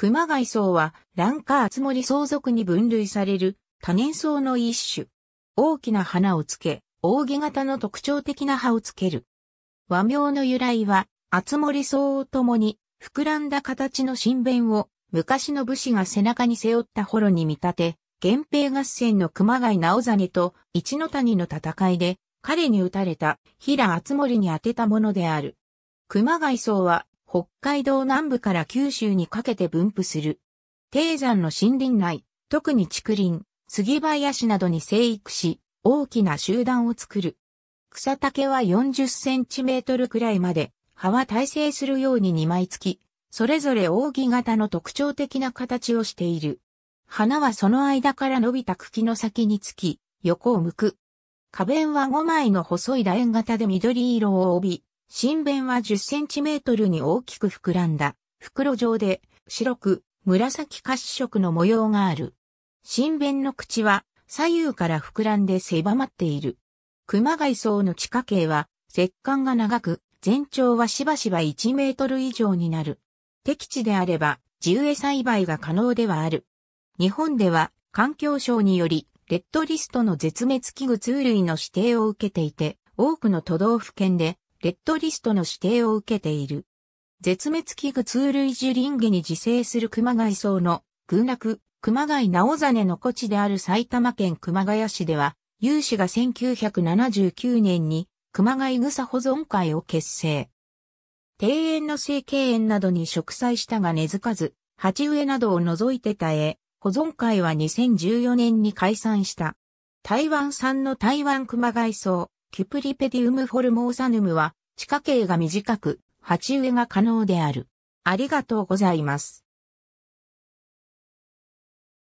熊谷草は、ランカー・厚森相続に分類される多年草の一種。大きな花をつけ、扇形の特徴的な葉をつける。和名の由来は、厚森草をともに、膨らんだ形の新弁を、昔の武士が背中に背負った幌に見立て、源平合戦の熊谷直実と一の谷の戦いで、彼に撃たれた平厚森に当てたものである。熊谷草は北海道南部から九州にかけて分布する。低山の森林内、特に竹林、杉林などに生育し、大きな集団を作る。草丈は40センチメートルくらいまで、葉は耐性するように2枚付き、それぞれ扇形の特徴的な形をしている。花はその間から伸びた茎の先につき、横を向く。花弁は5枚の細い楕円形で緑色を帯び、新弁は10センチメートルに大きく膨らんだ、袋状で、白く、紫褐色の模様がある。新弁の口は、左右から膨らんで狭まっている。熊谷層の地下茎は、石管が長く、全長はしばしば1メートル以上になる。適地であれば、自由栽培が可能ではある。日本では、環境省により、レッドリストの絶滅危惧通類の指定を受けていて、多くの都道府県でレッドリストの指定を受けている。絶滅危惧通類樹林下に自生する熊谷草の群落、熊谷直真の古地である埼玉県熊谷市では、有志が1979年に熊谷草保存会を結成。庭園の成形園などに植栽したが根付かず、鉢植えなどを除いてたえ、保存会は2014年に解散した。台湾産の台湾熊谷草、キプリペディウムフォルモーサヌムは、地下茎が短く、鉢植えが可能である。ありがとうございます。